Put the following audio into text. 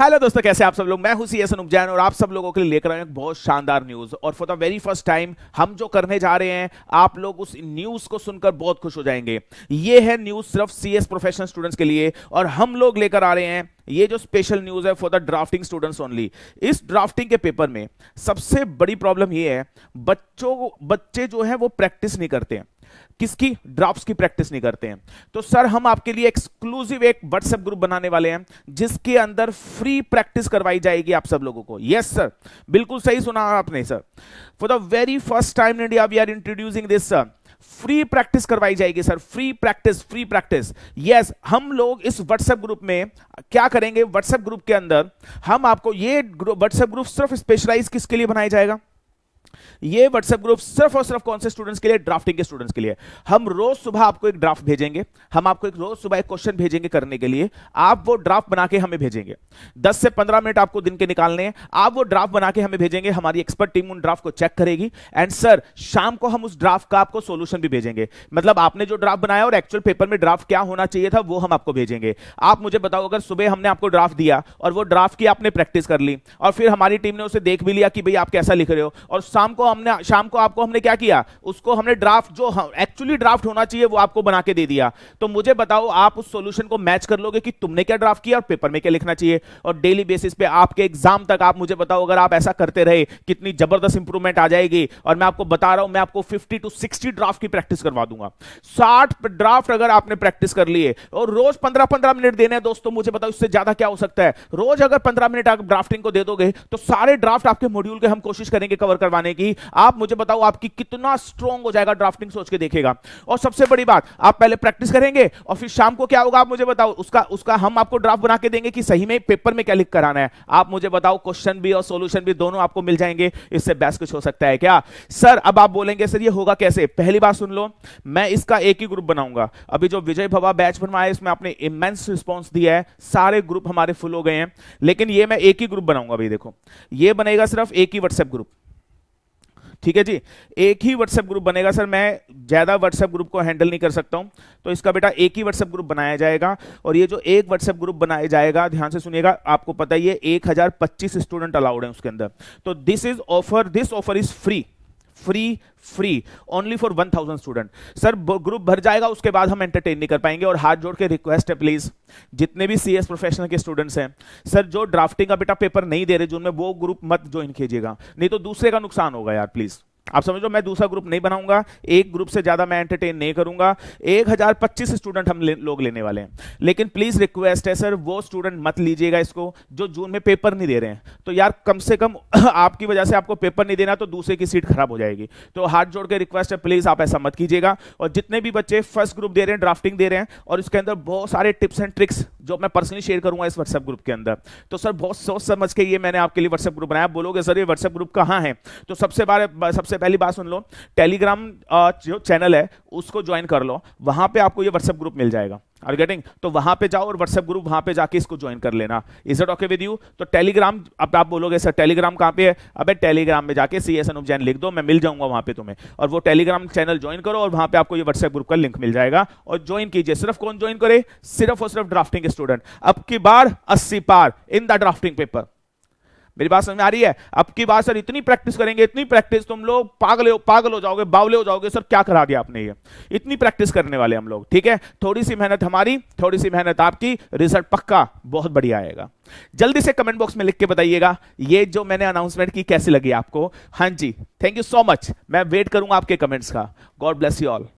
hello दोस्तों कैसे आप सब लोग मैं हूं एसन उपजैन और आप सब लोगों के लिए लेकर आए एक बहुत शानदार न्यूज और for the very first time हम जो करने जा रहे हैं आप लोग उस न्यूज को सुनकर बहुत खुश हो जाएंगे ये है न्यूज सिर्फ सी एस प्रोफेशनल स्टूडेंट्स के लिए और हम लोग लेकर आ रहे हैं ये जो स्पेशल न्यूज है for the drafting students only इस ड्राफ्टिंग के पेपर में सबसे बड़ी प्रॉब्लम ये है बच्चों बच्चे जो है वो प्रैक्टिस नहीं करते हैं किसकी ड्रॉप्स की प्रैक्टिस नहीं करते हैं तो सर हम आपके लिए एक्सक्लूसिव एक व्हाट्सएप ग्रुप बनाने वाले हैं जिसके अंदर फ्री प्रैक्टिस करवाई जाएगी आप सब लोगों को यस सर बिल्कुल सही सुना आपने sir for the very first time in India we are introducing this sir free practice करवाई जाएगी sir free practice free practice yes हम लोग इस व्हाट्सएप ग्रुप में क्या करेंगे व्हाट्सएप ग्रुप के अंदर हम आपको ये व्हाट्सएप ग्रुप सिर्फ स्पेशलाइज किसके लिए बनाया जाएगा ये व्हाट्सएप ग्रुप सिर्फ और सिर्फ कौन से स्टूडेंट्स के लिए ड्राफ्टिंग के स्टूडेंट्स के लिए हम रोज सुबह आपको एक ड्राफ्ट भेजेंगे हम आपको एक रोज सुबह एक क्वेश्चन भेजेंगे करने के लिए आप वो ड्राफ्ट बना के हमें भेजेंगे दस से पंद्रह मिनट आपको दिन के निकालने हैं आप वो ड्राफ्ट बना के हमें भेजेंगे हमारी एक्सपर्ट टीम उन ड्राफ्ट को चेक करेगी एंड सर शाम को हम उस ड्राफ्ट का आपको सोल्यूशन भी भेजेंगे मतलब आपने जो ड्राफ्ट बनाया और एक्चुअल पेपर में ड्राफ्ट क्या होना चाहिए था वो हम आपको भेजेंगे आप मुझे बताओ अगर सुबह हमने आपको ड्राफ्ट दिया और वो ड्राफ्ट की आपने प्रैक्टिस कर ली और फिर हमारी टीम ने उसे देख भी लिया कि भाई आप कैसा लिख रहे हो और शाम को हमने शाम को आपको हमने क्या किया उसको हमने ड्राफ्ट जो एक्चुअली ड्राफ्ट होना चाहिए वो आपको बना के दे दिया तो मुझे बताओ आप उस सोल्यूशन को मैच कर लोगे कि तुमने क्या ड्राफ्ट किया और पेपर में क्या लिखना चाहिए और डेली बेसिस पे आपके एग्जाम तक आप मुझे बताओ अगर आप ऐसा करते रहे कितनी जबरदस्त इंप्रूवमेंट आ जाएगी और मैं आपको बता रहा हूं मैं आपको फिफ्टी टू सिक्सटी ड्राफ्ट की प्रैक्टिस करवा दूंगा साठ ड्राफ्ट अगर आपने प्रैक्टिस कर लिए और रोज पंद्रह पंद्रह मिनट देने दोस्तों मुझे बताओ इससे ज्यादा क्या हो सकता है रोज अगर पंद्रह मिनट आप ड्राफ्टिंग को दे दोगे तो सारे ड्राफ्ट आपके मॉड्यूल के हम कोशिश करेंगे कवर करवाने करने की आप मुझे बताओ आपकी कितना स्ट्रॉन्ग हो जाएगा ड्राफ्टिंग सोच के देखेगा और सबसे बड़ी बात आप पहले प्रैक्टिस करेंगे और फिर शाम को क्या होगा आप मुझे बताओ उसका उसका हम आपको ड्राफ्ट बना के देंगे कि सही में पेपर में क्या लिख कराना है आप मुझे बताओ क्वेश्चन भी और सोल्यूशन भी दोनों आपको मिल जाएंगे इससे बेस्ट कुछ हो सकता है क्या सर अब आप बोलेंगे सर ये होगा कैसे पहली बार सुन लो मैं इसका एक ही ग्रुप बनाऊंगा अभी जो विजय भवा बैच बनवाया इसमें आपने इमेंस रिस्पॉन्स दिया है सारे ग्रुप हमारे फुल हो गए हैं लेकिन ये मैं एक ही ग्रुप बनाऊंगा भाई देखो ये बनेगा सिर्फ एक ही व्हाट्सएप ग्रुप ठीक है जी एक ही व्हाट्सएप ग्रुप बनेगा सर मैं ज़्यादा व्हाट्सएप ग्रुप को हैंडल नहीं कर सकता हूँ तो इसका बेटा एक ही व्हाट्सएप ग्रुप बनाया जाएगा और ये जो एक व्हाट्सएप ग्रुप बनाया जाएगा ध्यान से सुनिएगा आपको पता ही है एक स्टूडेंट अलाउड है उसके अंदर तो this is offer this offer is free free free only for one thousand student sir group भर जाएगा उसके बाद हम एंटरटेन नहीं कर पाएंगे और हाथ जोड़ के रिक्वेस्ट है प्लीज जितने भी सीएस प्रोफेशनल के स्टूडेंट्स हैं सर जो ड्राफ्टिंग का बेटा पेपर नहीं दे रहे जून में वो ग्रुप मत ज्वाइन कीजिएगा नहीं तो दूसरे का नुकसान होगा यार प्लीज़ आप समझ लो मैं दूसरा ग्रुप नहीं बनाऊंगा एक ग्रुप से ज्यादा मैं एंटरटेन नहीं करूंगा एक हजार पच्चीस स्टूडेंट हम ले, लोग लेने वाले हैं लेकिन प्लीज रिक्वेस्ट है सर वो स्टूडेंट मत लीजिएगा इसको जो जून में पेपर नहीं दे रहे हैं तो यार कम से कम आपकी वजह से आपको पेपर नहीं देना तो दूसरे की सीट खराब हो जाएगी तो हाथ जोड़ के रिक्वेस्ट है प्लीज आप ऐसा मत कीजिएगा और जितने भी बच्चे फर्स्ट ग्रुप दे रहे हैं ड्राफ्टिंग दे रहे हैं और उसके अंदर बहुत सारे टिप्स एंड ट्रिक्स जो मैं पर्सनली शेयर करूंगा इस व्हाट्सएप ग्रुप के अंदर तो सर बहुत सोच समझ के ये मैंने आपके लिए व्हाट्सएप ग्रुप बनाया बोलोगे सर ये व्हाट्सएप ग्रुप कहाँ है तो सबसे बारे सबसे सबसे पहली बात सुन लो टेलीग्राम जो चैनल है उसको ज्वाइन कर लो वहां पे आपको ये व्हाट्सएप ग्रुप मिल जाएगा आर गेटिंग तो वहां पे जाओ और व्हाट्सएप ग्रुप वहां पे जाके इसको ज्वाइन कर लेना is it okay with you तो टेलीग्राम अब आप बोलोगे सर टेलीग्राम कहाँ पे है अबे टेलीग्राम में जाके सी एस एन उपजैन लिख दो मैं मिल जाऊंगा वहां पे तुम्हें और वो टेलीग्राम चैनल ज्वाइन करो और वहां पे आपको ये व्हाट्सएप ग्रुप का लिंक मिल जाएगा और ज्वाइन कीजिए सिर्फ कौन ज्वाइन करे सिर्फ और सिर्फ ड्राफ्टिंग स्टूडेंट अब की बार अस्सी पार इन द ड्राफ्टिंग पेपर मेरी बात समझ में आ रही है अब की बात सर इतनी प्रैक्टिस करेंगे इतनी प्रैक्टिस तुम लोग पागल हो पागल हो जाओगे बावले हो जाओगे सर क्या करा दिया आपने ये इतनी प्रैक्टिस करने वाले हम लोग ठीक है थोड़ी सी मेहनत हमारी थोड़ी सी मेहनत आपकी रिजल्ट पक्का बहुत बढ़िया आएगा जल्दी से कमेंट बॉक्स में लिख के बताइएगा ये जो मैंने अनाउंसमेंट की कैसी लगी आपको हां जी थैंक यू सो मच मैं वेट करूंगा आपके कमेंट्स का गॉड ब्लेस यू ऑल